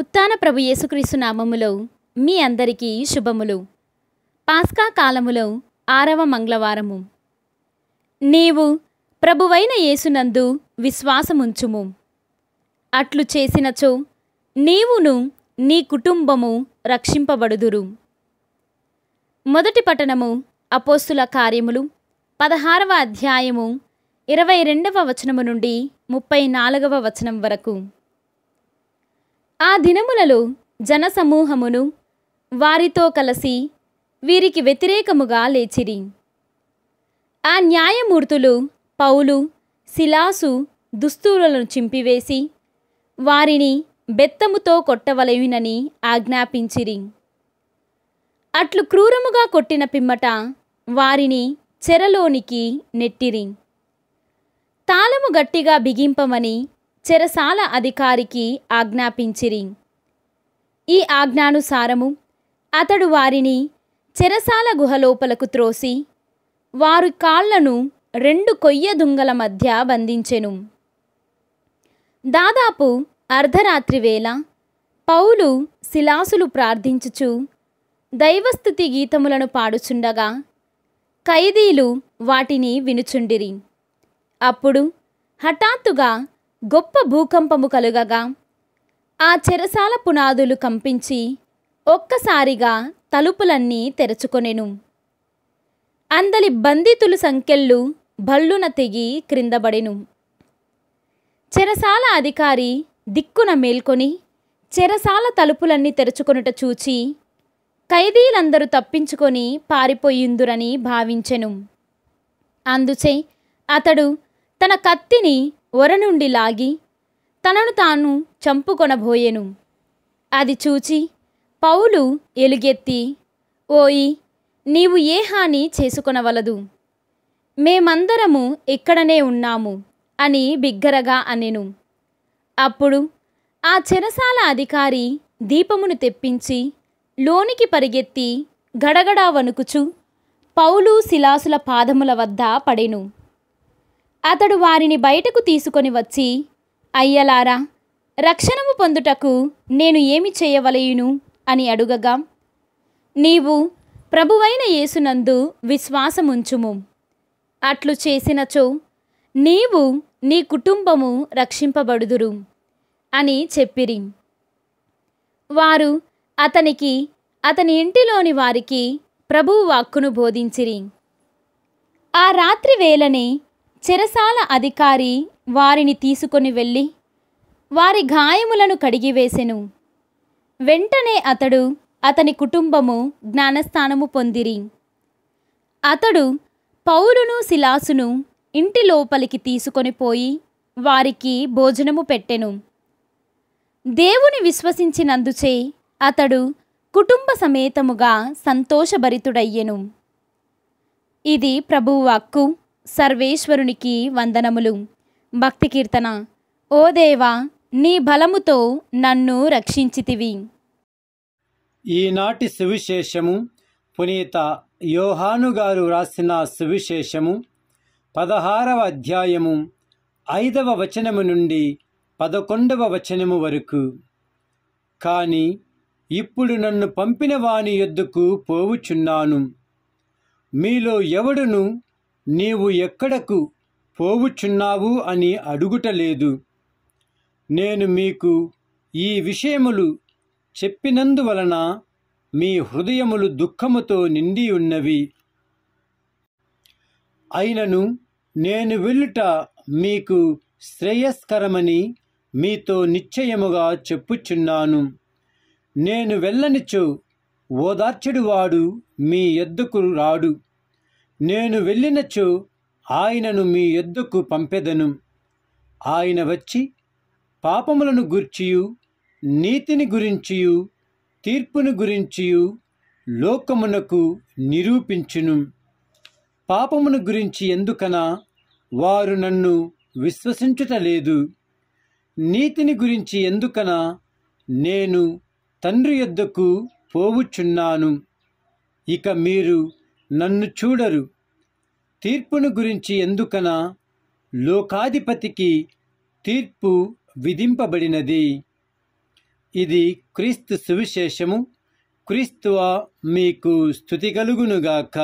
ఉత్తాన ప్రభు యేసుక్రీస్తు నామములో మీ అందరికీ శుభములు పాస్కా కాలములో ఆరవ మంగళవారము నీవు ప్రభువైన యేసునందు విశ్వాసముంచుము అట్లు చేసినచో నీవును నీ కుటుంబము రక్షింపబడుదురు మొదటి పట్టణము అపోస్తుల కార్యములు పదహారవ అధ్యాయము ఇరవై రెండవ వచనము నుండి ముప్పై నాలుగవ వచనం వరకు ఆ దినములలో జనసమూహమును వారితో కలిసి వీరికి వ్యతిరేకముగా లేచిరి ఆ న్యాయమూర్తులు పౌలు శిలాసు దుస్తులను చింపివేసి వారిని బెత్తముతో కొట్టవలయునని ఆజ్ఞాపించిరి అట్లు క్రూరముగా కొట్టిన పిమ్మట వారిని చెరలోనికి నెట్టిరి తాళము గట్టిగా బిగింపమని చెరసాల అధికారికి ఆజ్ఞాపించిరి ఈ ఆజ్ఞానుసారము అతడు వారిని చెరసాల గుహలోపలకు త్రోసి వారి కాళ్లను రెండు కొయ్య దుంగల మధ్య బంధించెను దాదాపు అర్ధరాత్రి వేళ పౌలు శిలాసులు ప్రార్థించుచు దైవస్థుతి గీతములను పాడుచుండగా ఖైదీలు వాటిని వినుచుండిరి అప్పుడు హఠాత్తుగా గొప్ప భూకంపము కలుగగా ఆ చెరసాల పునాదులు కంపించి ఒక్కసారిగా తలుపులన్నీ తెరచుకొనెను అందలి బంధితులు సంఖ్యలు భళ్ళున తెగి క్రిందబడెను చెరసాల అధికారి దిక్కున మేల్కొని చెరసాల తలుపులన్నీ తెరుచుకొనుట చూచి ఖైదీలందరూ తప్పించుకొని పారిపోయిందురని భావించెను అందుచే అతడు తన కత్తిని ఒర నుండి లాగి తనను తాను చంపుకొనబోయెను అది చూచి పౌలు ఎలుగెత్తి ఓయి నీవు ఏ హాని చేసుకొనవలదు మేమందరము ఇక్కడనే ఉన్నాము అని బిగ్గరగా అనెను అప్పుడు ఆ చెరసాల అధికారి దీపమును తెప్పించి లోనికి పరిగెత్తి గడగడా వణుకుచు పౌలు శిలాసుల పాదముల వద్ద పడెను అతడు వారిని బయటకు తీసుకొని వచ్చి అయ్యలారా రక్షణము పొందుటకు నేను ఏమి చేయవలయును అని అడుగగా నీవు ప్రభువైన యేసునందు విశ్వాసముంచుము అట్లు చేసినచో నీవు నీ కుటుంబము రక్షింపబడుదురు అని చెప్పిరి వారు అతనికి అతని ఇంటిలోని వారికి ప్రభువు వాక్కును బోధించిరి ఆ రాత్రి వేళనే చెరసాల అధికారి వారిని తీసుకొని వెళ్ళి వారి గాయములను కడిగివేసెను వెంటనే అతడు అతని కుటుంబము జ్ఞానస్థానము పొందిరి అతడు పౌలును శిలాసును ఇంటి లోపలికి తీసుకొని పోయి వారికి భోజనము పెట్టెను దేవుని విశ్వసించినందుచే అతడు కుటుంబ సమేతముగా సంతోషభరితుడయ్యెను ఇది ప్రభువాక్కు సర్వేశ్వరునికి వందనములు భక్తి కీర్తన ఓ దేవా నీ బలముతో నన్ను రక్షించితివి ఈనాటి సువిశేషము పునీత యోహానుగారు వ్రాసిన రాసిన సువిశేషము పదహారవ అధ్యాయము ఐదవ వచనము నుండి పదకొండవ వచనము వరకు కాని ఇప్పుడు నన్ను పంపిన వాని ఎద్దుకు పోవుచున్నాను మీలో ఎవడును నీవు ఎక్కడకు పోవుచున్నావు అని అడుగుటలేదు నేను మీకు ఈ విషయములు చెప్పినందువలన మీ హృదయములు దుఃఖముతో నిండి ఉన్నవి అయినను నేను వెళ్ళుట మీకు శ్రేయస్కరమని మీతో నిశ్చయముగా చెప్పుచున్నాను నేను వెళ్ళనిచో ఓదార్చుడువాడు మీ ఎద్దుకు రాడు నేను వెళ్ళినచో ఆయనను మీ ఎద్దుకు పంపెదను ఆయన వచ్చి పాపములను గూర్చియు నీతిని గురించియు తీర్పును గురించియు లోకమునకు నిరూపించును పాపమును గురించి ఎందుకనా వారు నన్ను విశ్వసించుటలేదు నీతిని గురించి ఎందుకనా నేను తండ్రి ఎద్దుకు పోవుచున్నాను ఇక మీరు నన్ను చూడరు తీర్పును గురించి ఎందుకన లోకాధిపతికి తీర్పు విధింపబడినది ఇది క్రీస్తు సువిశేషము క్రీస్తువా మీకు స్థుతి కలుగునుగాక